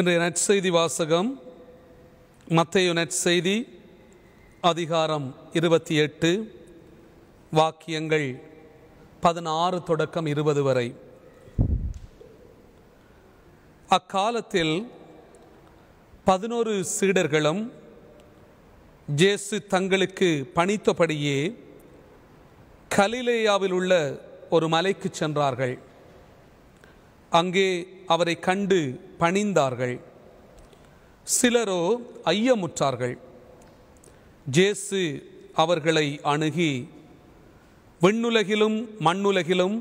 இன்றைய நற்செய்தி வாசகம் மத்தையு நற்செய்தி அதிகாரம் இருபத்தி எட்டு வாக்கியங்கள் பதினாறு தொடக்கம் இருபது வரை அக்காலத்தில் பதினோரு சீடர்களும் ஜேசு தங்களுக்கு பணித்தபடியே கலிலேயாவில் உள்ள ஒரு மலைக்கு சென்றார்கள் அங்கே அவரை கண்டு பணிந்தார்கள் சிலரோ ஐயமுற்றார்கள் ஜேசு அவர்களை அணுகி விண்ணுலகிலும் மண்ணுலகிலும்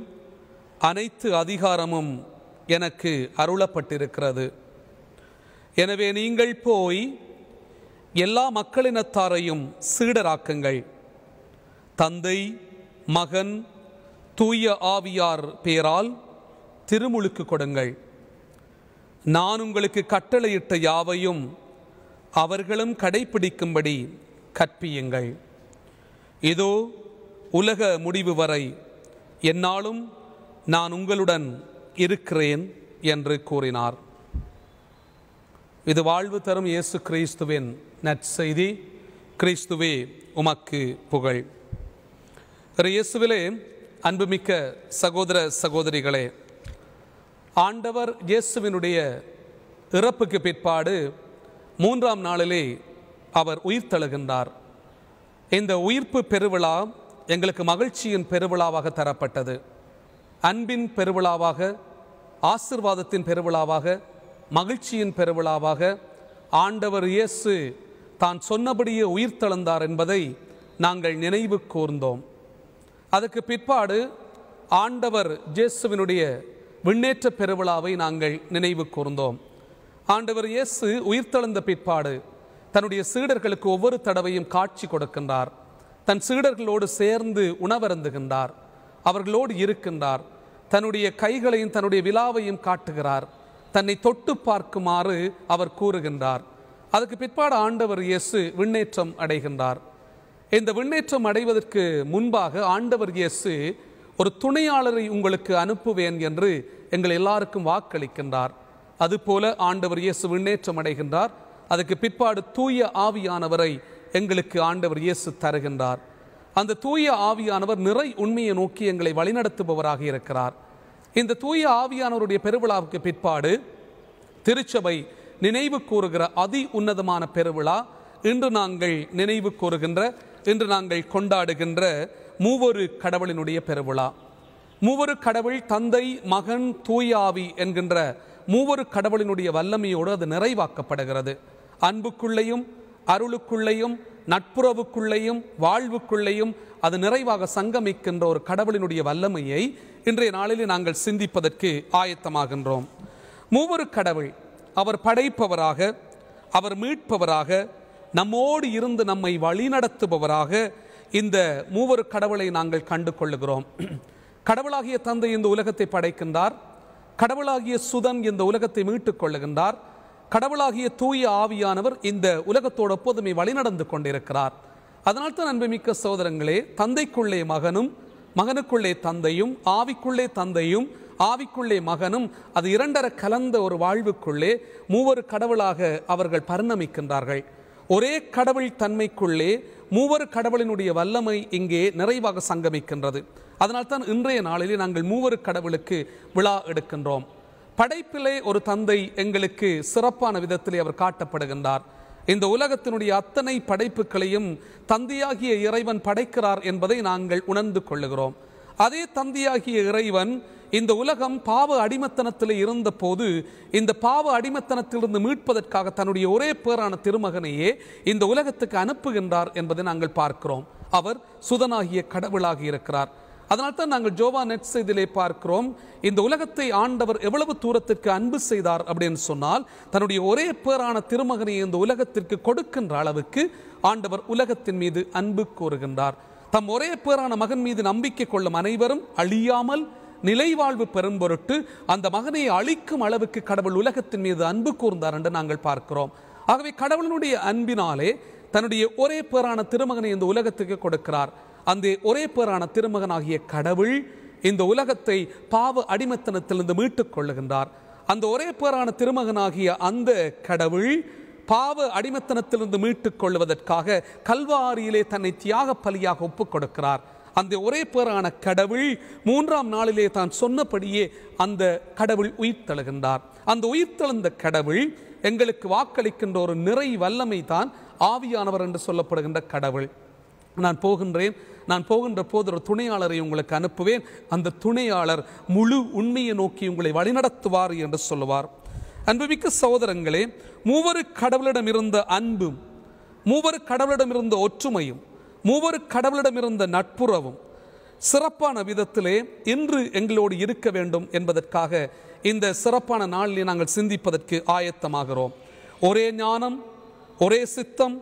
அனைத்து அதிகாரமும் எனக்கு அருளப்பட்டிருக்கிறது எனவே நீங்கள் போய் எல்லா மக்களினத்தாரையும் சீடராக்குங்கள் தந்தை மகன் தூய ஆவியார் பேரால் திருமுழுக்கு கொடுங்கள் நான் உங்களுக்கு கட்டளையிட்ட யாவையும் அவர்களும் கடைபிடிக்கும்படி கற்பியுங்கள் இதோ உலக முடிவு வரை என்னாலும் நான் உங்களுடன் இருக்கிறேன் என்று கூறினார் இது வாழ்வு தரும் இயேசு கிறிஸ்துவின் நற்செய்தி கிறிஸ்துவே உமக்கு புகழ் இயேசுவிலே அன்புமிக்க சகோதர சகோதரிகளே ஆண்டவர் இயேசுவினுடைய இறப்புக்கு பிற்பாடு மூன்றாம் நாளிலே அவர் உயிர் தழுகின்றார் இந்த உயிர்ப்பு பெருவிழா எங்களுக்கு மகிழ்ச்சியின் பெருவிழாவாக தரப்பட்டது அன்பின் பெருவிழாவாக ஆசிர்வாதத்தின் பெருவிழாவாக மகிழ்ச்சியின் பெருவிழாவாக ஆண்டவர் இயேசு தான் சொன்னபடியே உயிர் தளர்ந்தார் என்பதை நாங்கள் நினைவு கூர்ந்தோம் அதுக்கு பிற்பாடு ஆண்டவர் ஜேசுவினுடைய விண்ணேற்ற பெருவிழாவை நாங்கள் நினைவு கூர்ந்தோம் ஆண்டவர் இயேசு உயிர்த்தெழுந்த பிற்பாடு தன்னுடைய சீடர்களுக்கு ஒவ்வொரு தடவையும் காட்சி கொடுக்கின்றார் தன் சீடர்களோடு சேர்ந்து உணவருந்துகின்றார் அவர்களோடு இருக்கின்றார் தன்னுடைய கைகளையும் தன்னுடைய விழாவையும் காட்டுகிறார் தன்னை தொட்டு பார்க்குமாறு அவர் கூறுகின்றார் அதுக்கு பிற்பாடு ஆண்டவர் இயேசு விண்ணேற்றம் அடைகின்றார் இந்த விண்ணேற்றம் அடைவதற்கு முன்பாக ஆண்டவர் இயேசு ஒரு துணையாளரை உங்களுக்கு அனுப்புவேன் என்று எங்கள் எல்லாருக்கும் வாக்களிக்கின்றார் அதுபோல ஆண்டவர் இயேசு விண்ணேற்றம் அடைகின்றார் அதுக்கு பிற்பாடு தூய ஆவியானவரை எங்களுக்கு ஆண்டவர் இயேசு தருகின்றார் அந்த தூய ஆவியானவர் நிறை உண்மையை நோக்கி எங்களை வழிநடத்துபவராக இருக்கிறார் இந்த தூய ஆவியானவருடைய பெருவிழாவுக்கு பிற்பாடு திருச்சபை நினைவு கூறுகிற அதி உன்னதமான பெருவிழா இன்று நாங்கள் நினைவு கூறுகின்ற இன்று நாங்கள் கொண்டாடுகின்ற மூவொரு கடவுளினுடைய பெருவிழா மூவரு கடவுள் தந்தை மகன் தூயாவி என்கின்ற மூவரு கடவுளினுடைய வல்லமையோடு அது நிறைவாக்கப்படுகிறது அன்புக்குள்ளேயும் அருளுக்குள்ளேயும் நட்புறவுக்குள்ளேயும் வாழ்வுக்குள்ளேயும் அது நிறைவாக சங்கமிக்கின்ற ஒரு கடவுளினுடைய வல்லமையை இன்றைய நாளில் நாங்கள் சிந்திப்பதற்கு ஆயத்தமாகின்றோம் மூவரு கடவுள் அவர் படைப்பவராக அவர் மீட்பவராக நம்மோடு இருந்து நம்மை வழிநடத்துபவராக இந்த மூவரு கடவுளை நாங்கள் கண்டு கொள்ளுகிறோம் கடவுளாகிய தந்தை இந்த உலகத்தை படைக்கின்றார் கடவுளாகிய சுதன் இந்த உலகத்தை மீட்டுக் கொள்ளுகின்றார் கடவுளாகிய தூய ஆவியானவர் இந்த உலகத்தோட எப்போதுமே வழிநடந்து கொண்டிருக்கிறார் அதனால் தான் அன்புமிக்க சோதரங்களே தந்தைக்குள்ளே மகனும் மகனுக்குள்ளே தந்தையும் ஆவிக்குள்ளே தந்தையும் ஆவிக்குள்ளே மகனும் அது இரண்டர கலந்த ஒரு வாழ்வுக்குள்ளே மூவர் கடவுளாக அவர்கள் பரிணமிக்கின்றார்கள் ஒரே கடவுள் தன்மைக்குள்ளே மூவர் கடவுளினுடைய வல்லமை இங்கே நிறைவாக சங்கமிக்கின்றது அதனால்தான் இன்றைய நாளிலே நாங்கள் மூவரு கடவுளுக்கு விழா எடுக்கின்றோம் படைப்பிலே ஒரு தந்தை எங்களுக்கு சிறப்பான விதத்திலே அவர் காட்டப்படுகின்றார் இந்த உலகத்தினுடைய அத்தனை படைப்புகளையும் தந்தையாகிய இறைவன் படைக்கிறார் என்பதை நாங்கள் உணர்ந்து கொள்ளுகிறோம் அதே தந்தையாகிய இறைவன் இந்த உலகம் பாவ அடிமத்தனத்தில் இருந்த போது இந்த பாவ அடிமத்தனத்திலிருந்து மீட்பதற்காக தன்னுடைய ஒரே பேரான திருமகனையே இந்த உலகத்துக்கு அனுப்புகின்றார் என்பதை நாங்கள் பார்க்கிறோம் அவர் சுதனாகிய கடவுளாகி இருக்கிறார் அதனால் தான் நாங்கள் ஜோவா நெட் செய்திலே பார்க்கிறோம் இந்த உலகத்தை ஆண்டவர் எவ்வளவு தூரத்திற்கு அன்பு செய்தார் அப்படின்னு சொன்னால் தன்னுடைய ஒரே பேரான திருமகனை இந்த உலகத்திற்கு கொடுக்கின்ற அளவுக்கு ஆண்டவர் உலகத்தின் மீது அன்பு கூறுகின்றார் தம் ஒரே பேரான மகன் மீது நம்பிக்கை கொள்ளும் அனைவரும் அழியாமல் நிலைவாழ்வு பெறும் பொருட்டு அந்த மகனை அழிக்கும் அளவுக்கு கடவுள் உலகத்தின் மீது அன்பு கூர்ந்தார் என்று நாங்கள் பார்க்கிறோம் ஆகவே கடவுளினுடைய அன்பினாலே தன்னுடைய ஒரே பேரான திருமகனை இந்த உலகத்துக்கு கொடுக்கிறார் அந்த ஒரே பேரான திருமகனாகிய கடவுள் இந்த உலகத்தை பாவ அடிமத்தனத்திலிருந்து மீட்டுக் கொள்ளுகின்றார் அந்த ஒரே பேரான திருமகனாகிய அந்த கடவுள் பாவ அடிமத்தனத்திலிருந்து மீட்டுக் கொள்வதற்காக கல்வாரியிலே தன்னை தியாக பலியாக ஒப்புக் கொடுக்கிறார் அந்த ஒரே பேரான கடவுள் மூன்றாம் நாளிலே தான் சொன்னபடியே அந்த கடவுள் உயிர் தழுகின்றார் அந்த உயிர் தழுந்த கடவுள் எங்களுக்கு வாக்களிக்கின்ற ஒரு நிறை வல்லமை தான் ஆவியானவர் என்று சொல்லப்படுகின்ற கடவுள் நான் போகின்றேன் நான் போகின்ற போது ஒரு துணையாளரை உங்களுக்கு அனுப்புவேன் அந்த துணையாளர் முழு உண்மையை நோக்கி உங்களை வழிநடத்துவார் என்று சொல்லுவார் அன்புமிக்க சகோதரங்களே மூவரு கடவுளிடம் இருந்த அன்பும் மூவரு கடவுளிடம் இருந்த ஒற்றுமையும் மூவரு கடவுளிடம் இருந்த நட்புறவும் சிறப்பான விதத்திலே இன்று எங்களோடு இருக்க வேண்டும் என்பதற்காக இந்த சிறப்பான நாளில் நாங்கள் சிந்திப்பதற்கு ஆயத்தமாகிறோம் ஒரே ஞானம் ஒரே சித்தம்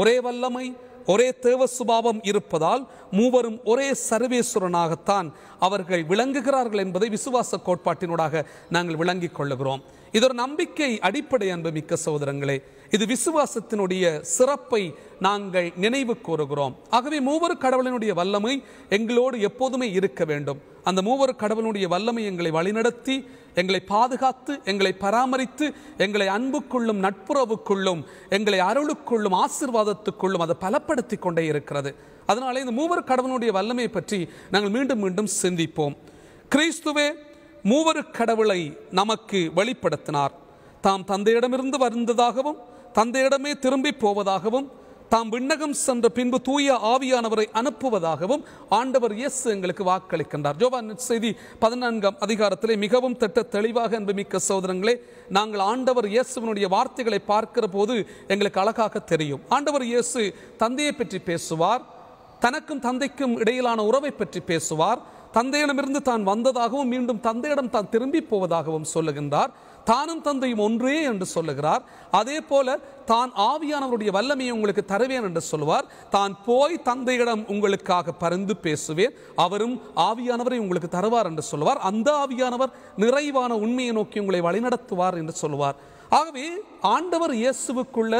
ஒரே வல்லமை ஒரே தேவ சுபாவம் இருப்பதால் மூவரும் ஒரே சர்வேஸ்வரனாகத்தான் அவர்கள் விளங்குகிறார்கள் என்பதை விசுவாச கோட்பாட்டினூடாக நாங்கள் விளங்கிக் கொள்ளுகிறோம் இது ஒரு நம்பிக்கை அடிப்படை மிக்க சகோதரங்களே இது விசுவாசத்தினுடைய சிறப்பை நாங்கள் நினைவு கூறுகிறோம் ஆகவே மூவரு கடவுளினுடைய வல்லமை எங்களோடு எப்போதுமே இருக்க வேண்டும் அந்த மூவரு கடவுளுடைய வல்லமை எங்களை வழிநடத்தி எங்களை பாதுகாத்து எங்களை பராமரித்து எங்களை அன்புக்குள்ளும் நட்புறவுக்குள்ளும் எங்களை அருளுக்குள்ளும் ஆசிர்வாதத்துக்குள்ளும் அதை பலப்படுத்தி கொண்டே இருக்கிறது அதனாலே இந்த மூவர் கடவுளுடைய வல்லமையை பற்றி நாங்கள் மீண்டும் மீண்டும் சிந்திப்போம் கிறிஸ்துவே மூவர் கடவுளை நமக்கு வெளிப்படுத்தினார் தாம் தந்தையிடமிருந்து வந்ததாகவும் தந்தையிடமே திரும்பி போவதாகவும் தாம் விண்ணகம் சென்ற பின்பு தூய ஆவியானவரை அனுப்புவதாகவும் ஆண்டவர் எஸ் எங்களுக்கு வாக்களிக்கின்றார் ஜோவான் செய்தி பதினான்காம் அதிகாரத்திலே மிகவும் திட்ட தெளிவாக மிக்க சோதனங்களே நாங்கள் ஆண்டவர் இயேசுவனுடைய வார்த்தைகளை பார்க்கிற போது எங்களுக்கு அழகாக தெரியும் ஆண்டவர் இயேசு தந்தையை பற்றி பேசுவார் தனக்கும் தந்தைக்கும் இடையிலான உறவை பற்றி பேசுவார் தந்தையிடமிருந்து தான் வந்ததாகவும் மீண்டும் தந்தையிடம் தான் திரும்பி போவதாகவும் சொல்லுகின்றார் தானும் தந்தையும் ஒன்றே என்று சொல்லுகிறார் அதே போல தான் ஆவியானவருடைய வல்லமையை உங்களுக்கு தருவேன் என்று சொல்வார் தான் போய் தந்தையிடம் உங்களுக்காக பறந்து பேசுவேன் அவரும் ஆவியானவரை உங்களுக்கு தருவார் என்று சொல்லுவார் அந்த ஆவியானவர் நிறைவான உண்மையை நோக்கி உங்களை வழிநடத்துவார் என்று சொல்லுவார் ஆகவே ஆண்டவர் இயேசுவுக்குள்ள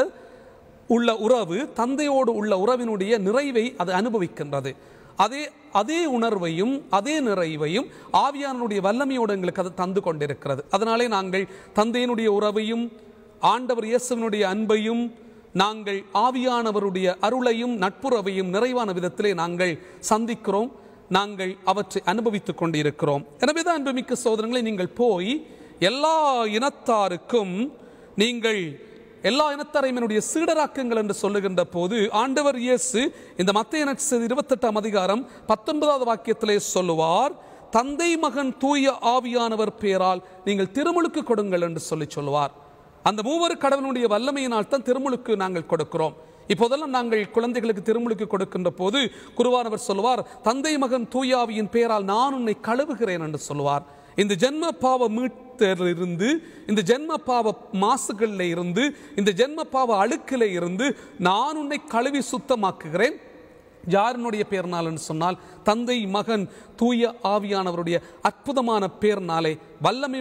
உள்ள உறவு தந்தையோடு உள்ள உறவினுடைய நிறைவை அது அனுபவிக்கின்றது அதே அதே உணர்வையும் அதே நிறைவையும் ஆவியானுடைய வல்லமையோடு எங்களுக்கு அது தந்து கொண்டிருக்கிறது அதனாலே நாங்கள் தந்தையினுடைய உறவையும் ஆண்டவர் இயேசுவனுடைய அன்பையும் நாங்கள் ஆவியானவருடைய அருளையும் நட்புறவையும் நிறைவான விதத்திலே நாங்கள் சந்திக்கிறோம் நாங்கள் அவற்றை அனுபவித்துக் கொண்டிருக்கிறோம் எனவே தான் அன்புமிக்க சோதனங்களை நீங்கள் போய் எல்லா இனத்தாருக்கும் நீங்கள் எல்லா இனத்தரையும் என்னுடைய சீடராக்குங்கள் என்று சொல்லுகின்ற போது ஆண்டவர் இயேசு இந்த மத்திய இருபத்தெட்டாம் அதிகாரம் பத்தொன்பதாவது வாக்கியத்திலே சொல்லுவார் தந்தை மகன் தூய ஆவியானவர் பேரால் நீங்கள் திருமுழுக்கு கொடுங்கள் என்று சொல்லி சொல்லுவார் அந்த மூவர் கடவுளுடைய வல்லமையினால் தான் திருமுழுக்கு நாங்கள் கொடுக்கிறோம் இப்போதெல்லாம் நாங்கள் குழந்தைகளுக்கு திருமுழுக்கு கொடுக்கின்ற போது குருவானவர் சொல்லுவார் தந்தை மகன் தூயாவியின் பெயரால் நான் உன்னை கழுவுகிறேன் என்று சொல்லுவார் இந்த ஜென்ம பாவ மீட்டரில் இருந்து இந்த ஜென்ம பாவ மாசுகளில் இருந்து இந்த ஜென்ம பாவ அழுக்கில் இருந்து நான் உன்னை கழுவி சுத்தமாக்குகிறேன் யாருனுடைய பேர்னாலன்னு சொன்னால் தந்தை மகன் தூய ஆவியானவருடைய அற்புதமான பேர்னாலே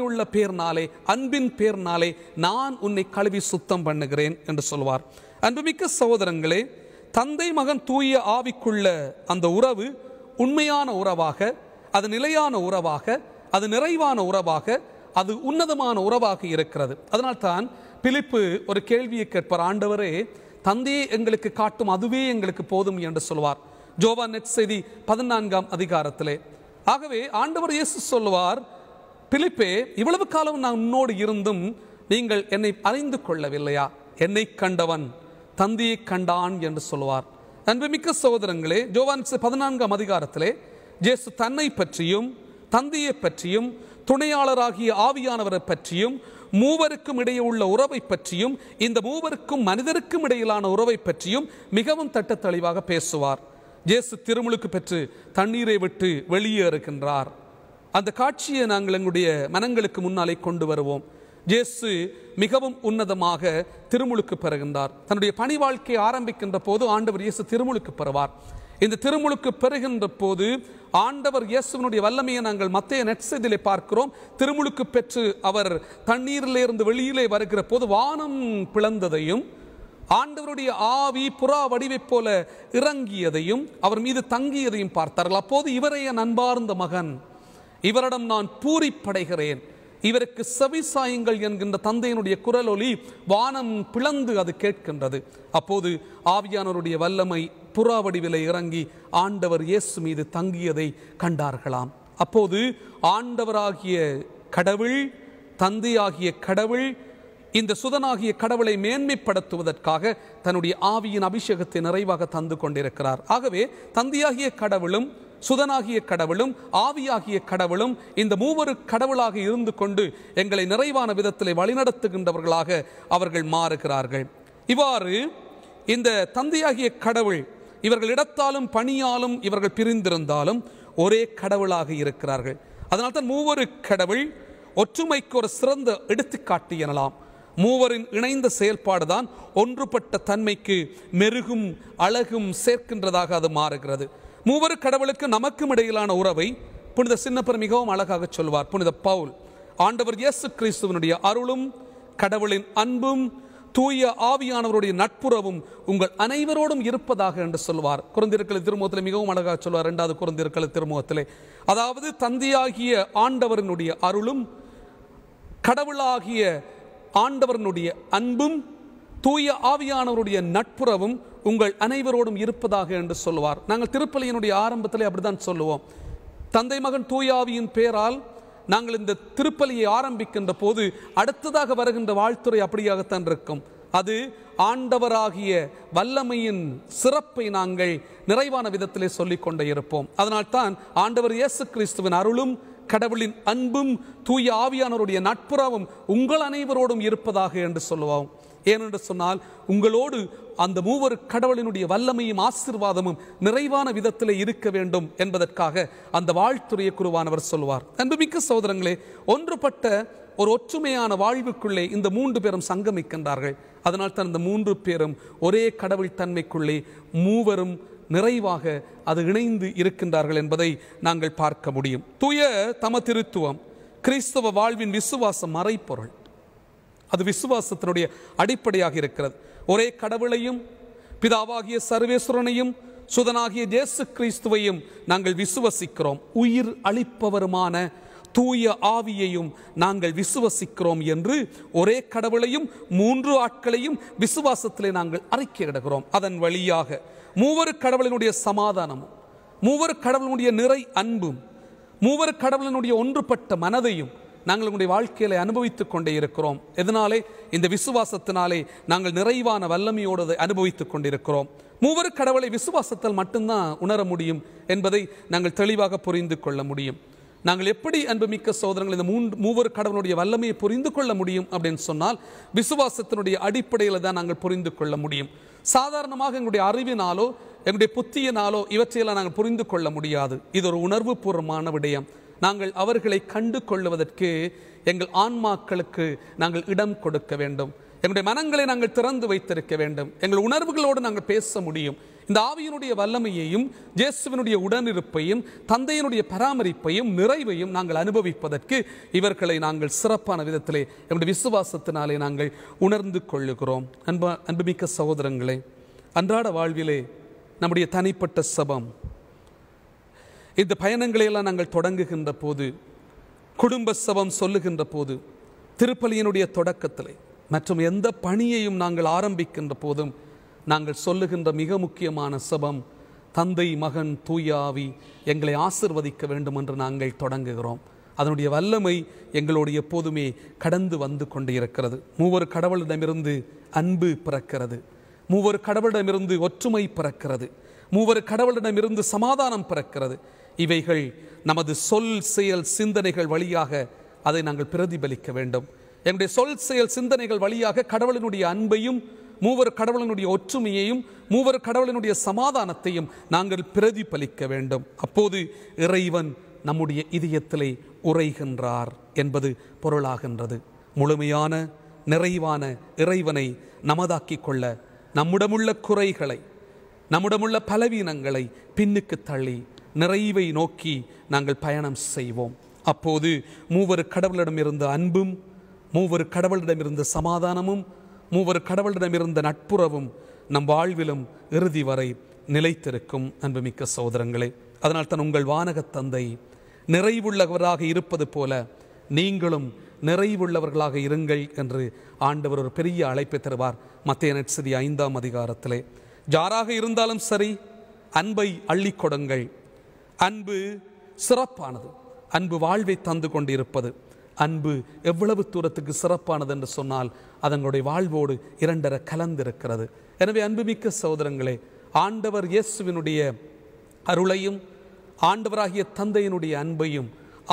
உள்ள பேர்னாலே அன்பின் பேர்னாலே நான் உன்னை கழுவி சுத்தம் பண்ணுகிறேன் என்று சொல்வார் அன்புமிக்க சகோதரங்களே தந்தை மகன் தூய ஆவிக்குள்ள அந்த உறவு உண்மையான உறவாக அது நிலையான உறவாக அது நிறைவான உறவாக அது உன்னதமான உறவாக இருக்கிறது அதனால் தான் பிலிப்பு ஒரு கேள்வியை கேட்பார் ஆண்டவரே தந்தையே எங்களுக்கு காட்டும் அதுவே எங்களுக்கு போதும் என்று சொல்வார் ஜோபா நெட் செய்தி பதினான்காம் அதிகாரத்திலே ஆகவே ஆண்டவர் இயேசு சொல்லுவார் பிலிப்பே இவ்வளவு காலம் நான் உன்னோடு இருந்தும் நீங்கள் என்னை அறிந்து கொள்ளவில்லையா என்னை கண்டவன் தந்தையை கண்டான் என்று சொல்லுவார் அன்புமிக்க சகோதரங்களே ஜோவான் பதினான்காம் அதிகாரத்திலே ஜேசு தன்னை பற்றியும் தந்தையை பற்றியும் துணையாளராகிய ஆவியானவரை பற்றியும் மூவருக்கும் இடையே உள்ள உறவை பற்றியும் இந்த மூவருக்கும் மனிதருக்கும் இடையிலான உறவை பற்றியும் மிகவும் தட்டத்தெளிவாக பேசுவார் இயேசு திருமுழுக்கு பெற்று தண்ணீரை விட்டு வெளியே இருக்கின்றார் அந்த காட்சியை நாங்கள் எங்களுடைய மனங்களுக்கு முன்னாலே கொண்டு வருவோம் இயேசு மிகவும் உன்னதமாக திருமுழுக்கு பெறுகின்றார் தன்னுடைய பணி வாழ்க்கையை ஆரம்பிக்கின்ற போது ஆண்டவர் இயேசு திருமுழுக்கு பெறுவார் இந்த திருமுழுக்கு பெறுகின்ற போது ஆண்டவர் இயேசுவனுடைய வல்லமையை நாங்கள் மத்திய நெட்சதிலே பார்க்கிறோம் திருமுழுக்கு பெற்று அவர் தண்ணீரிலே இருந்து வெளியிலே வருகிற போது வானம் பிளந்ததையும் ஆண்டவருடைய ஆவி புறா வடிவைப் போல இறங்கியதையும் அவர் மீது தங்கியதையும் பார்த்தார்கள் அப்போது இவரைய நண்பார்ந்த மகன் இவரிடம் நான் பூரிப்படைகிறேன் இவருக்கு செவி சாயுங்கள் என்கின்ற தந்தையினுடைய குரல் வானம் பிளந்து அது கேட்கின்றது அப்போது ஆவியானவருடைய வல்லமை புறா இறங்கி ஆண்டவர் இயேசு மீது தங்கியதை கண்டார்களாம் அப்போது ஆண்டவராகிய கடவுள் தந்தையாகிய கடவுள் இந்த சுதனாகிய கடவுளை மேன்மைப்படுத்துவதற்காக தன்னுடைய ஆவியின் அபிஷேகத்தை நிறைவாக தந்து கொண்டிருக்கிறார் ஆகவே தந்தையாகிய கடவுளும் சுதனாகிய கடவுளும் ஆவியாகிய கடவுளும் இந்த மூவரு கடவுளாக இருந்து கொண்டு எங்களை நிறைவான விதத்தில் வழிநடத்துகின்றவர்களாக அவர்கள் மாறுகிறார்கள் இவ்வாறு இந்த தந்தையாகிய கடவுள் இவர்கள் இடத்தாலும் பணியாலும் இவர்கள் பிரிந்திருந்தாலும் ஒரே கடவுளாக இருக்கிறார்கள் அதனால் தான் மூவரு கடவுள் ஒற்றுமைக்கு ஒரு சிறந்த எடுத்துக்காட்டு எனலாம் மூவரின் இணைந்த செயல்பாடு தான் ஒன்றுபட்ட தன்மைக்கு மெருகும் அழகும் சேர்க்கின்றதாக அது மாறுகிறது மூவரு கடவுளுக்கு நமக்கும் இடையிலான உறவை புனித சின்னப்பர் மிகவும் அழகாக சொல்வார் புனித பவுல் ஆண்டவர் இயேசு கிறிஸ்துவனுடைய அருளும் கடவுளின் அன்பும் தூய ஆவியானவருடைய நட்புறவும் உங்கள் அனைவரோடும் இருப்பதாக என்று சொல்வார் குழந்தையர்களை திருமுகத்தில் மிகவும் அழகாக சொல்வார் ரெண்டாவது குழந்தையர்களை திருமுகத்திலே அதாவது தந்தையாகிய ஆண்டவரனுடைய அருளும் கடவுளாகிய ஆண்டவரனுடைய அன்பும் தூய ஆவியானவருடைய நட்புறவும் உங்கள் அனைவரோடும் இருப்பதாக என்று சொல்வார் நாங்கள் திருப்பலியனுடைய ஆரம்பத்தில் அப்படிதான் சொல்லுவோம் தந்தை மகன் தூயாவியின் பேரால் நாங்கள் இந்த திருப்பலியை ஆரம்பிக்கின்ற போது அடுத்ததாக வருகின்ற வாழ்த்துறை அப்படியாகத்தான் இருக்கும் அது ஆண்டவராகிய வல்லமையின் சிறப்பை நாங்கள் நிறைவான விதத்திலே சொல்லிக்கொண்டே இருப்போம் அதனால்தான் ஆண்டவர் இயேசு கிறிஸ்துவின் அருளும் கடவுளின் அன்பும் தூய ஆவியானவருடைய நட்புறவும் உங்கள் அனைவரோடும் இருப்பதாக என்று சொல்லுவோம் ஏனென்று சொன்னால் உங்களோடு அந்த மூவர் கடவுளினுடைய வல்லமையும் ஆசிர்வாதமும் நிறைவான விதத்திலே இருக்க வேண்டும் என்பதற்காக அந்த வாழ்த்துறைய குருவானவர் சொல்வார் அன்புமிக்க சோதரங்களே ஒன்றுபட்ட ஒரு ஒற்றுமையான வாழ்வுக்குள்ளே இந்த மூன்று பேரும் சங்கமிக்கின்றார்கள் அதனால் தான் இந்த மூன்று பேரும் ஒரே கடவுள் தன்மைக்குள்ளே மூவரும் நிறைவாக அது இணைந்து இருக்கின்றார்கள் என்பதை நாங்கள் பார்க்க முடியும் துய தம திருத்துவம் கிறிஸ்தவ வாழ்வின் விசுவாசம் மறைப்பொருள் அது விசுவாசத்தினுடைய அடிப்படையாக இருக்கிறது ஒரே கடவுளையும் பிதாவாகிய சர்வேஸ்வரனையும் சுதனாகிய ஜேசு கிறிஸ்துவையும் நாங்கள் விசுவசிக்கிறோம் உயிர் அளிப்பவருமான தூய ஆவியையும் நாங்கள் விசுவசிக்கிறோம் என்று ஒரே கடவுளையும் மூன்று ஆட்களையும் விசுவாசத்திலே நாங்கள் அறிக்கையிடுகிறோம் அதன் வழியாக மூவரு கடவுளினுடைய சமாதானமும் மூவரு கடவுளினுடைய நிறை அன்பும் மூவரு கடவுளினுடைய ஒன்றுபட்ட மனதையும் நாங்கள் உங்களுடைய வாழ்க்கையில் அனுபவித்துக் கொண்டே இருக்கிறோம் எதனாலே இந்த விசுவாசத்தினாலே நாங்கள் நிறைவான வல்லமையோடு அனுபவித்துக் கொண்டிருக்கிறோம் மூவர் கடவுளை விசுவாசத்தால் மட்டும்தான் உணர முடியும் என்பதை நாங்கள் தெளிவாக புரிந்து கொள்ள முடியும் நாங்கள் எப்படி அன்புமிக்க சோதனங்கள் இந்த மூன்று மூவர் கடவுளுடைய வல்லமையை புரிந்து கொள்ள முடியும் அப்படின்னு சொன்னால் விசுவாசத்தினுடைய அடிப்படையில் தான் நாங்கள் புரிந்து கொள்ள முடியும் சாதாரணமாக எங்களுடைய அறிவினாலோ எங்களுடைய புத்தியினாலோ இவற்றையெல்லாம் நாங்கள் புரிந்து கொள்ள முடியாது இது ஒரு உணர்வு பூர்வமான விடயம் நாங்கள் அவர்களை கண்டு கொள்வதற்கு எங்கள் ஆன்மாக்களுக்கு நாங்கள் இடம் கொடுக்க வேண்டும் எங்களுடைய மனங்களை நாங்கள் திறந்து வைத்திருக்க வேண்டும் எங்கள் உணர்வுகளோடு நாங்கள் பேச முடியும் இந்த ஆவியினுடைய வல்லமையையும் ஜேசுவனுடைய உடனிருப்பையும் தந்தையினுடைய பராமரிப்பையும் நிறைவையும் நாங்கள் அனுபவிப்பதற்கு இவர்களை நாங்கள் சிறப்பான விதத்திலே எங்களுடைய விசுவாசத்தினாலே நாங்கள் உணர்ந்து கொள்ளுகிறோம் அன்ப அன்புமிக்க சகோதரங்களே அன்றாட வாழ்விலே நம்முடைய தனிப்பட்ட சபம் இந்த பயணங்களையெல்லாம் நாங்கள் தொடங்குகின்ற போது குடும்ப சபம் சொல்லுகின்ற போது திருப்பலியினுடைய தொடக்கத்தில் மற்றும் எந்த பணியையும் நாங்கள் ஆரம்பிக்கின்ற போதும் நாங்கள் சொல்லுகின்ற மிக முக்கியமான சபம் தந்தை மகன் தூயாவி எங்களை ஆசிர்வதிக்க வேண்டும் என்று நாங்கள் தொடங்குகிறோம் அதனுடைய வல்லமை எங்களோடு எப்போதுமே கடந்து வந்து கொண்டு இருக்கிறது மூவர் கடவுளிடமிருந்து அன்பு பிறக்கிறது மூவர் கடவுளிடமிருந்து ஒற்றுமை பிறக்கிறது மூவர் கடவுளிடமிருந்து சமாதானம் பிறக்கிறது இவைகள் நமது சொல் செயல் சிந்தனைகள் வழியாக அதை நாங்கள் பிரதிபலிக்க வேண்டும் என்னுடைய சொல் செயல் சிந்தனைகள் வழியாக கடவுளினுடைய அன்பையும் மூவர் கடவுளினுடைய ஒற்றுமையையும் மூவர் கடவுளினுடைய சமாதானத்தையும் நாங்கள் பிரதிபலிக்க வேண்டும் அப்போது இறைவன் நம்முடைய இதயத்திலே உரைகின்றார் என்பது பொருளாகின்றது முழுமையான நிறைவான இறைவனை நமதாக்கி கொள்ள நம்முடமுள்ள குறைகளை நம்முடமுள்ள பலவீனங்களை பின்னுக்கு தள்ளி நிறைவை நோக்கி நாங்கள் பயணம் செய்வோம் அப்போது மூவர் கடவுளிடமிருந்த அன்பும் மூவர் கடவுளிடமிருந்த சமாதானமும் மூவர் கடவுளிடமிருந்த நட்புறவும் நம் வாழ்விலும் இறுதி வரை நிலைத்திருக்கும் அன்புமிக்க சோதரங்களே அதனால் தான் உங்கள் வானக தந்தை நிறைவுள்ளவராக இருப்பது போல நீங்களும் நிறைவுள்ளவர்களாக இருங்கள் என்று ஆண்டவர் ஒரு பெரிய அழைப்பை தருவார் மத்திய நட்சதி ஐந்தாம் அதிகாரத்திலே ஜாராக இருந்தாலும் சரி அன்பை அள்ளி கொடுங்கள் அன்பு சிறப்பானது அன்பு வாழ்வை தந்து கொண்டிருப்பது அன்பு எவ்வளவு தூரத்துக்கு சிறப்பானது என்று சொன்னால் அதனுடைய வாழ்வோடு இரண்டரை கலந்திருக்கிறது எனவே அன்புமிக்க சகோதரங்களே ஆண்டவர் இயேசுவினுடைய அருளையும் ஆண்டவராகிய தந்தையினுடைய அன்பையும்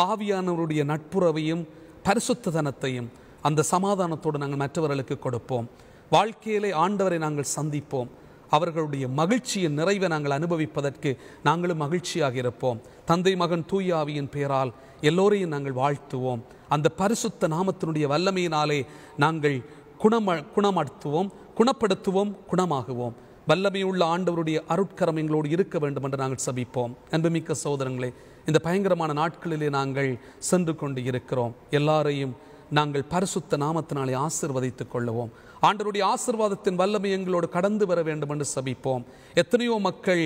ஆவியானவருடைய நட்புறவையும் பரிசுத்ததனத்தையும் அந்த சமாதானத்தோடு நாங்கள் மற்றவர்களுக்கு கொடுப்போம் வாழ்க்கையிலே ஆண்டவரை நாங்கள் சந்திப்போம் அவர்களுடைய மகிழ்ச்சியின் நிறைவை நாங்கள் அனுபவிப்பதற்கு நாங்களும் மகிழ்ச்சியாக இருப்போம் தந்தை மகன் தூயாவியின் பெயரால் எல்லோரையும் நாங்கள் வாழ்த்துவோம் அந்த பரிசுத்த நாமத்தினுடைய வல்லமையினாலே நாங்கள் குணம குணமடுத்துவோம் குணப்படுத்துவோம் குணமாகுவோம் வல்லமையுள்ள ஆண்டவருடைய அருட்கரம் எங்களோடு இருக்க வேண்டும் என்று நாங்கள் சபிப்போம் அன்புமிக்க சோதரங்களே இந்த பயங்கரமான நாட்களிலே நாங்கள் சென்று கொண்டு இருக்கிறோம் எல்லாரையும் நாங்கள் பரிசுத்த நாமத்தினாலே ஆசிர்வதித்துக் கொள்ளுவோம் ஆண்டருடைய ஆசிர்வாதத்தின் வல்லமை எங்களோடு கடந்து வர வேண்டும் என்று சபிப்போம் எத்தனையோ மக்கள்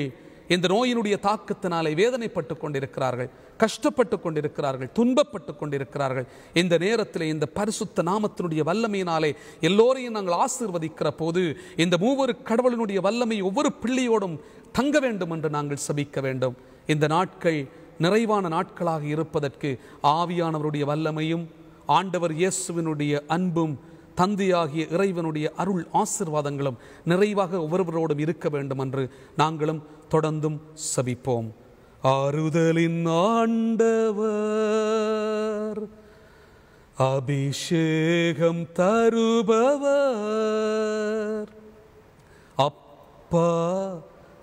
இந்த நோயினுடைய தாக்கத்தினாலே வேதனைப்பட்டு கொண்டிருக்கிறார்கள் கஷ்டப்பட்டு கொண்டிருக்கிறார்கள் துன்பப்பட்டு கொண்டிருக்கிறார்கள் இந்த நேரத்தில் இந்த பரிசுத்த நாமத்தினுடைய வல்லமையினாலே எல்லோரையும் நாங்கள் ஆசிர்வதிக்கிற போது இந்த மூவொரு கடவுளினுடைய வல்லமை ஒவ்வொரு பிள்ளையோடும் தங்க வேண்டும் என்று நாங்கள் சபிக்க வேண்டும் இந்த நாட்கள் நிறைவான நாட்களாக இருப்பதற்கு ஆவியானவருடைய வல்லமையும் ஆண்டவர் இயேசுவினுடைய அன்பும் தந்தையாகிய இறைவனுடைய அருள் ஆசிர்வாதங்களும் நிறைவாக ஒவ்வொருவரோடும் இருக்க வேண்டும் என்று நாங்களும் தொடர்ந்தும் சபிப்போம் ஆறுதலின் ஆண்டவர் அபிஷேகம் தருபவர் அப்பா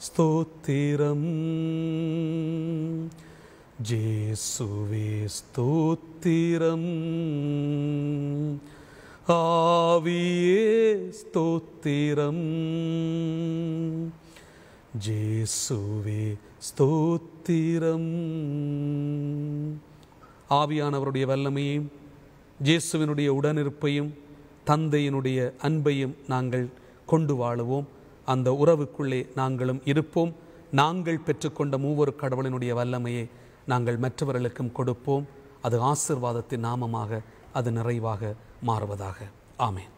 ஸ்தோத்திரம் ஜேசுவே ஸ்தோத்திரம் ஆவியே ஸ்தோத்திரம் ஜேசுவே ஸ்தோத்திரம் ஆவியானவருடைய வல்லமையும் ஜேசுவினுடைய உடனிருப்பையும் தந்தையினுடைய அன்பையும் நாங்கள் கொண்டு வாழுவோம் அந்த உறவுக்குள்ளே நாங்களும் இருப்போம் நாங்கள் பெற்றுக்கொண்ட மூவொரு கடவுளினுடைய வல்லமையை நாங்கள் மற்றவர்களுக்கும் கொடுப்போம் அது ஆசிர்வாதத்தின் நாமமாக அது நிறைவாக மாறுவதாக ஆமேன்